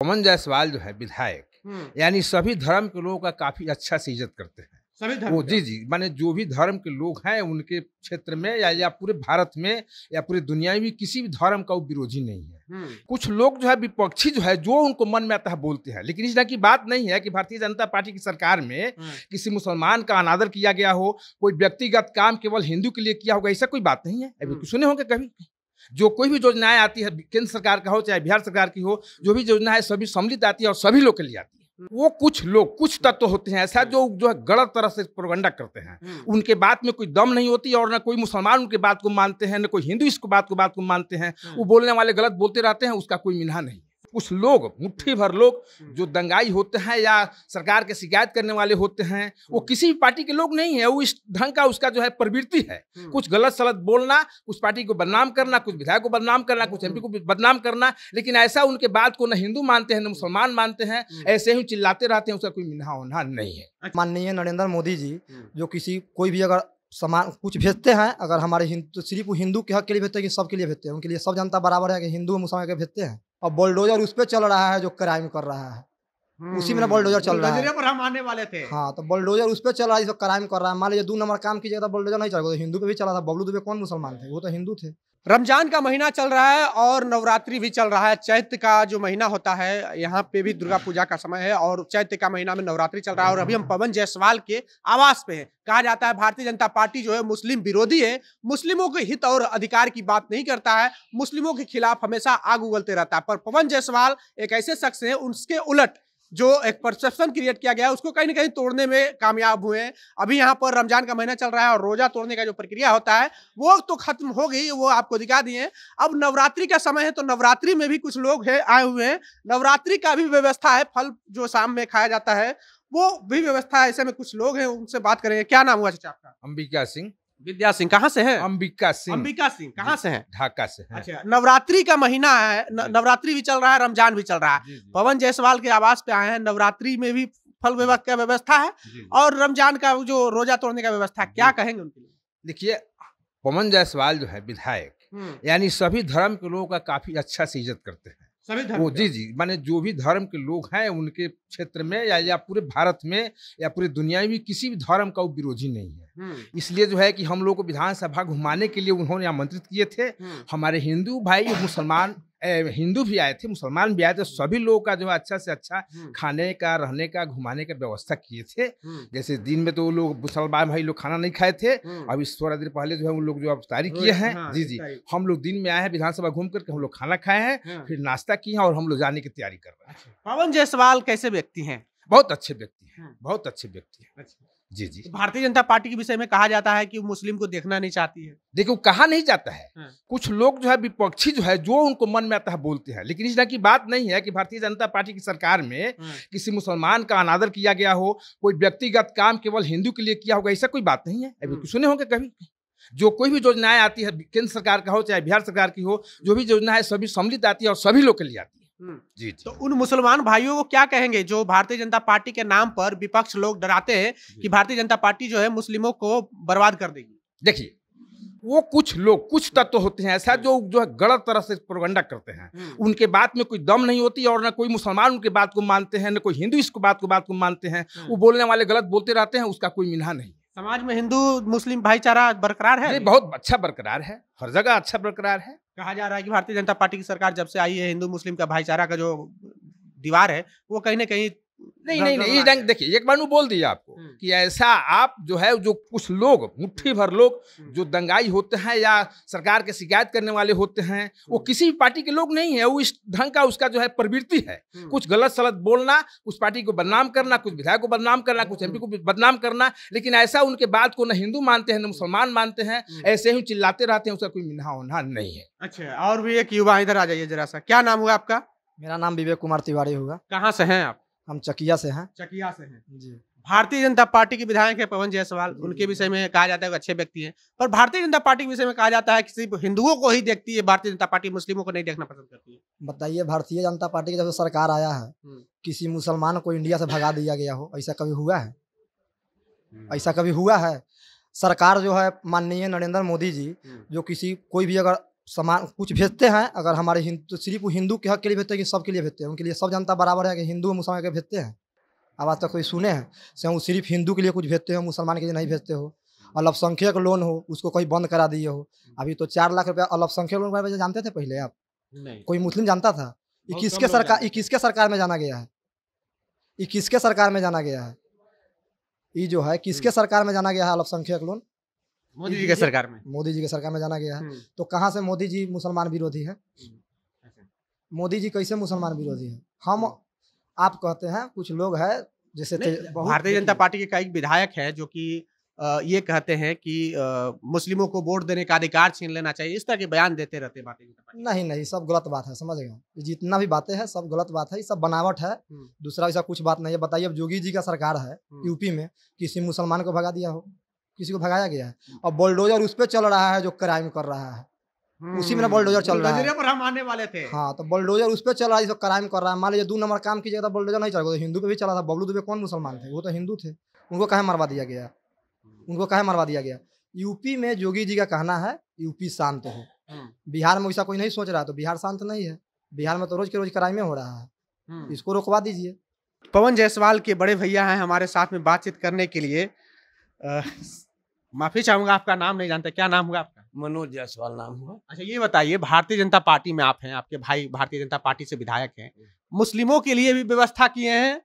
पवन जायसवाल जो है विधायक हम्म। यानी सभी धर्म के लोगों का काफी अच्छा से इज्जत करते हैं सभी धर्म वो जी जी माने जो भी धर्म के लोग हैं उनके क्षेत्र में या, या पूरे भारत में या पूरी दुनिया में किसी भी धर्म का वो विरोधी नहीं है हम्म। कुछ लोग जो है विपक्षी जो है जो उनको मन में आता है बोलते हैं लेकिन इस तरह की बात नहीं है कि भारतीय जनता पार्टी की सरकार में हम्म। किसी मुसलमान का अनादर किया गया हो कोई व्यक्तिगत काम केवल हिंदू के लिए किया होगा ऐसा कोई बात नहीं है अभी सुने होंगे कभी जो कोई भी योजनाएं आती है केंद्र सरकार का हो चाहे बिहार सरकार की हो जो भी योजना है सभी सम्मिलित आती है और सभी लोग के लिए आती है हम्म। वो कुछ लोग कुछ तत्व तो होते हैं ऐसा जो जो है गलत तरह से प्रबंधक करते हैं हम्म। उनके बात में कोई दम नहीं होती और ना कोई मुसलमान उनके बात को मानते हैं ना कोई हिंदू इसको बात को बात को मानते हैं हम्म। वो बोलने वाले गलत बोलते रहते हैं उसका कोई मिन्हा नहीं कुछ लोग मुट्ठी भर लोग हम्म। जो दंगाई होते हैं या सरकार के शिकायत करने वाले होते हैं वो हम्म। किसी भी पार्टी के लोग नहीं है वो इस ढंग का उसका जो है प्रवृत्ति है हम्म। कुछ गलत सलत बोलना कुछ पार्टी को बदनाम करना कुछ विधायक को बदनाम करना कुछ एमपी को बदनाम करना लेकिन ऐसा उनके बात को न हिंदू मानते हैं न मुसलमान मानते हैं ऐसे ही चिल्लाते रहते हैं उसका कोई मिन्हा उन्हा नहीं है अच्छा। माननीय नरेंद्र मोदी जी जो किसी कोई भी अगर समान कुछ भेजते हैं अगर हमारे हिंदू सिर्फ हिंदू के हक के लिए भेजते हैं कि सबके लिए भेजते हैं उनके लिए सब जनता बराबर है कि हिंदू मुसलमान के भेजते हैं और बुलडोजर उस पर चल रहा है जो क्राइम कर रहा है उसी में हम्म, बोलडोजर चल रहा है पर हम आने वाले थे हाँ तो बोलडोजर उस पर चल रहा है जो क्राइम कर रहा है मान लीजिए दो नंबर काम की जगह तो बोलडोजर नहीं रहा तो हिंदू पे भी चला था बबलू दुबे कौन मुसलमान थे वो तो हिंदू थे रमजान का महीना चल रहा है और नवरात्रि भी चल रहा है चैत्य का जो महीना होता है यहाँ पे भी दुर्गा पूजा का समय है और चैत्य का महीना में नवरात्रि चल रहा है और अभी हम पवन जायसवाल के आवास पे हैं कहा जाता है भारतीय जनता पार्टी जो है मुस्लिम विरोधी है मुस्लिमों के हित और अधिकार की बात नहीं करता है मुस्लिमों के खिलाफ हमेशा आग उगलते रहता है पर पवन जायसवाल एक ऐसे शख्स हैं उसके उलट जो एक परसेप्शन क्रिएट किया गया है उसको कहीं ना कहीं तोड़ने में कामयाब हुए हैं अभी यहाँ पर रमजान का महीना चल रहा है और रोजा तोड़ने का जो प्रक्रिया होता है वो तो खत्म हो गई वो आपको दिखा दिए अब नवरात्रि का समय है तो नवरात्रि में भी कुछ लोग है आए हुए हैं नवरात्रि का भी व्यवस्था है फल जो शाम में खाया जाता है वो भी व्यवस्था है ऐसे में कुछ लोग हैं उनसे बात करेंगे क्या नाम हुआ चाचा आपका अंबिका सिंह विद्या सिंह कहाँ से है अंबिका सिंह अंबिका सिंह कहाँ से है ढाका से है अच्छा नवरात्रि का महीना है नवरात्रि भी चल रहा है रमजान भी चल रहा है पवन जायसवाल के आवास पे आए हैं नवरात्रि में भी फल का व्यवस्था है और रमजान का जो रोजा तोड़ने का व्यवस्था क्या कहेंगे उनके लिए देखिए पवन जायसवाल जो है विधायक हम्म। यानी सभी धर्म के लोगों का काफी अच्छा से इज्जत करते हैं सभी धर्म वो जी जी माने जो भी धर्म के लोग हैं उनके क्षेत्र में या, या पूरे भारत में या पूरी दुनिया में किसी भी धर्म का वो विरोधी नहीं है हम्म। इसलिए जो है कि हम लोग को विधानसभा घुमाने के लिए उन्होंने आमंत्रित किए थे हम्म। हमारे हिंदू भाई मुसलमान हिंदू भी आए थे मुसलमान भी आए थे सभी लोगों का जो है अच्छा से अच्छा हम्म। खाने का रहने का घुमाने का व्यवस्था किए थे जैसे दिन में तो लोग मुसलमान भाई लोग खाना नहीं खाए थे अब इस थोड़ा देर पहले जो है उन लोग जो अफ्तारी किए हैं हाँ, जी जी हम लोग दिन में आए हैं विधानसभा घूम करके हम लोग खाना खाए हैं हाँ। फिर नाश्ता किए हैं और हम लोग जाने की तैयारी कर रहे हैं अच्छा। पवन जायसवाल कैसे व्यक्ति हैं बहुत अच्छे व्यक्ति है हाँ। बहुत अच्छे व्यक्ति है अच्छा। जी जी तो भारतीय जनता पार्टी के विषय में कहा जाता है कि मुस्लिम को देखना नहीं चाहती है देखिए कहा नहीं जाता है हाँ। कुछ लोग जो है विपक्षी जो है जो उनको मन में आता है बोलते हैं लेकिन इस तरह की बात नहीं है कि भारतीय जनता पार्टी की सरकार में हाँ। किसी मुसलमान का अनादर किया गया हो कोई व्यक्तिगत काम केवल हिंदू के लिए किया होगा ऐसा कोई बात नहीं है अभी हाँ। तो सुने होंगे कभी जो कोई भी योजनाएं आती है केंद्र सरकार का हो चाहे बिहार सरकार की हो जो भी योजना है सभी सम्मिलित आती है और सभी लोग के लिए आती है हम्म। जी तो उन मुसलमान भाइयों को क्या कहेंगे जो भारतीय जनता पार्टी के नाम पर विपक्ष लोग डराते हैं कि भारतीय जनता पार्टी जो है मुस्लिमों को बर्बाद कर देगी देखिए वो कुछ लोग कुछ तत्व तो होते हैं ऐसा जो जो है गलत तरह से प्रोगंडा करते हैं हम्म। उनके बात में कोई दम नहीं होती और ना कोई मुसलमान उनके बात को मानते हैं ना कोई हिंदू इसको बात को बात को मानते हैं हम्म। वो बोलने वाले गलत बोलते रहते हैं उसका कोई मिना नहीं समाज में हिंदू मुस्लिम भाईचारा बरकरार है बहुत अच्छा बरकरार है हर जगह अच्छा बरकरार है कहा जा रहा है कि भारतीय जनता पार्टी की सरकार जब से आई है हिंदू मुस्लिम का भाईचारा का जो दीवार है वो कहीं ना कहीं नहीं नहीं नहीं ढंग देखिए एक बार बोल दीजिए आपको हम्म। कि ऐसा आप जो है जो कुछ लोग मुट्ठी भर लोग हम्म। जो दंगाई होते हैं या सरकार के शिकायत करने वाले होते हैं वो हम्म। किसी भी पार्टी के लोग नहीं है वो इस ढंग का उसका जो है प्रवृत्ति है कुछ गलत सलत बोलना कुछ पार्टी को बदनाम करना कुछ विधायक को बदनाम करना कुछ एम को बदनाम करना लेकिन ऐसा उनके बात को न हिंदू मानते हैं न मुसलमान मानते हैं ऐसे ही चिल्लाते रहते हैं उसका कोई मिन्हा उन्हा नहीं है अच्छा और भी एक युवा इधर आ जाइए जरा सा क्या नाम हुआ आपका मेरा नाम विवेक कुमार तिवारी हुआ कहाँ से हैं आप हम चकिया से हैं चकिया से हैं जी भारतीय जनता पार्टी के विधायक है पवन जायसवाल उनके विषय में कहा जाता है अच्छे व्यक्ति हैं पर भारतीय जनता पार्टी के विषय में कहा जाता है कि सिर्फ हिंदुओं को ही देखती है भारतीय जनता पार्टी मुस्लिमों को नहीं देखना पसंद करती है बताइए भारतीय जनता पार्टी की जब सरकार आया है हम्म। किसी मुसलमान को इंडिया से भगा दिया गया हो ऐसा कभी हुआ है हम्म। ऐसा कभी हुआ है सरकार जो है माननीय नरेंद्र मोदी जी हम्म। जो किसी कोई भी अगर समान कुछ भेजते हैं अगर हमारे हिंदू तो सिर्फ हिंदू के हक के लिए भेजते हैं कि सबके लिए भेजते हैं उनके लिए सब जनता बराबर है कि हिंदू मुसलमान के भेजते हैं अब आज तक कोई सुने हैं से वो सिर्फ हिंदू के लिए कुछ भेजते हो मुसलमान के लिए नहीं भेजते हो अल्पसंख्यक लोन हो उसको कोई बंद करा दिए हो अभी तो चार लाख रुपया अल्पसंख्यक लोन के जानते थे पहले आप कोई मुस्लिम जानता था ये किसके सरकार ये किसके सरकार में जाना गया है ये किसके सरकार में जाना गया है ये जो है किसके हम्म। सरकार में जाना गया है अल्पसंख्यक लोन मोदी जी के सरकार में मोदी जी के सरकार में जाना गया है हम्म। तो कहाँ से मोदी जी मुसलमान विरोधी है हम्म। अच्छा। मोदी जी कैसे मुसलमान हम्म। विरोधी है हम आप कहते हैं कुछ लोग है जैसे भारतीय जनता पार्टी के कई विधायक है जो की ये कहते हैं कि मुस्लिमों को वोट देने का अधिकार छीन लेना चाहिए इस तरह के बयान देते रहते हैं भारतीय जनता पार्टी नहीं नहीं सब गलत बात है समझ गए जितना भी बातें हैं सब गलत बात है ये सब बनावट है दूसरा ऐसा कुछ बात नहीं है बताइए अब योगी जी का सरकार है यूपी में किसी मुसलमान को भगा दिया हो किसी को भगाया गया है हम्म। और बोलडोजर उस पर चल रहा है जो क्राइम कर रहा है हम्म। उसी में बोलडोजर चल रहा है पर हम आने वाले थे हाँ तो बोलडोजर उस पर चल रहा है क्राइम कर रहा है मान लीजिए दो नंबर काम की जगह तो बोलडोजर नहीं चल रहा तो हिंदू पे भी चला था बबलू दुबे कौन मुसलमान थे वो तो हिंदू थे उनको कहे मरवा दिया गया हम्म। उनको कहे मरवा दिया गया यूपी में जोगी जी का कहना है यूपी शांत हो बिहार में वैसा कोई नहीं सोच रहा तो बिहार शांत नहीं है बिहार में तो रोज के रोज क्राइम हो रहा है इसको रोकवा दीजिए पवन जायसवाल के बड़े भैया हैं हमारे साथ में बातचीत करने के लिए माफी चाहूंगा आपका नाम नहीं जानता क्या नाम हुआ आपका मनोज जायसवाल नाम हुआ अच्छा ये बताइए भारतीय जनता पार्टी में आप हैं आपके भाई भारतीय जनता पार्टी से विधायक हैं हम्म। मुस्लिमों के लिए भी व्यवस्था किए हैं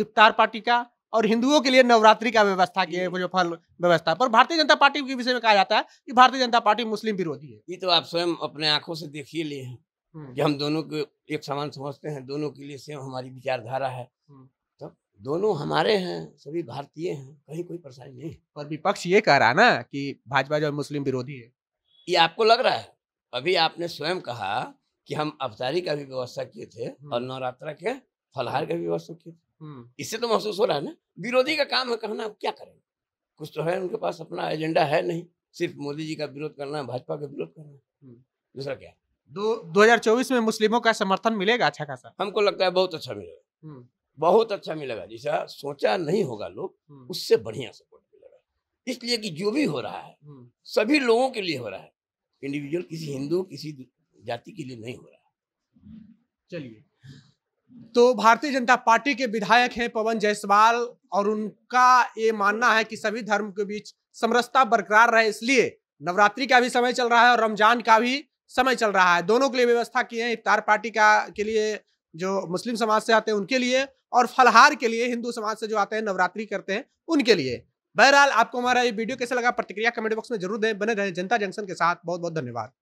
इफ्तार पार्टी का और हिंदुओं के लिए नवरात्रि का व्यवस्था किए हैं फल व्यवस्था पर भारतीय जनता पार्टी के विषय में कहा जाता है कि भारतीय जनता पार्टी मुस्लिम विरोधी है ये तो आप स्वयं अपने आंखों से देखिए लिए हैं हम्म। कि हम दोनों को एक समान समझते हैं दोनों के लिए सेम हमारी विचारधारा है हम्म। दोनों हमारे हैं सभी भारतीय हैं कहीं कोई परेशानी नहीं पर विपक्ष ये कह रहा ना कि भाजपा जो मुस्लिम विरोधी है ये आपको लग रहा है अभी आपने स्वयं कहा कि हम अवतारी का भी व्यवस्था किए थे हम्म। और नवरात्रा के फलहार का भी व्यवस्था किए थे हम्म। इससे तो महसूस हो रहा है ना विरोधी का काम है कहना अब क्या करें कुछ तो है उनके पास अपना एजेंडा है नहीं सिर्फ मोदी जी का विरोध करना है भाजपा का विरोध करना है हम्म। दूसरा क्या दो 2024 में मुस्लिमों का समर्थन मिलेगा अच्छा खासा हमको लगता है बहुत अच्छा मिलेगा बहुत अच्छा मिलेगा जैसा सोचा नहीं होगा लोग उससे बढ़िया सपोर्ट मिलेगा इसलिए कि जो भी हो रहा है सभी लोगों के लिए हो रहा है इंडिविजुअल किसी हिंदू किसी जाति के लिए नहीं हो रहा है चलिए तो भारतीय जनता पार्टी के विधायक हैं पवन जायसवाल और उनका ये मानना है कि सभी धर्म के बीच समरसता बरकरार रहे इसलिए नवरात्रि का भी समय चल रहा है और रमजान का भी समय चल रहा है दोनों के लिए व्यवस्था की है इफ्तार पार्टी का के लिए जो मुस्लिम समाज से आते हैं उनके लिए और फलहार के लिए हिंदू समाज से जो आते हैं नवरात्रि करते हैं उनके लिए बहरहाल आपको हमारा ये वीडियो कैसे लगा प्रतिक्रिया कमेंट बॉक्स में जरूर दें बने रहें जनता जंक्शन के साथ बहुत बहुत धन्यवाद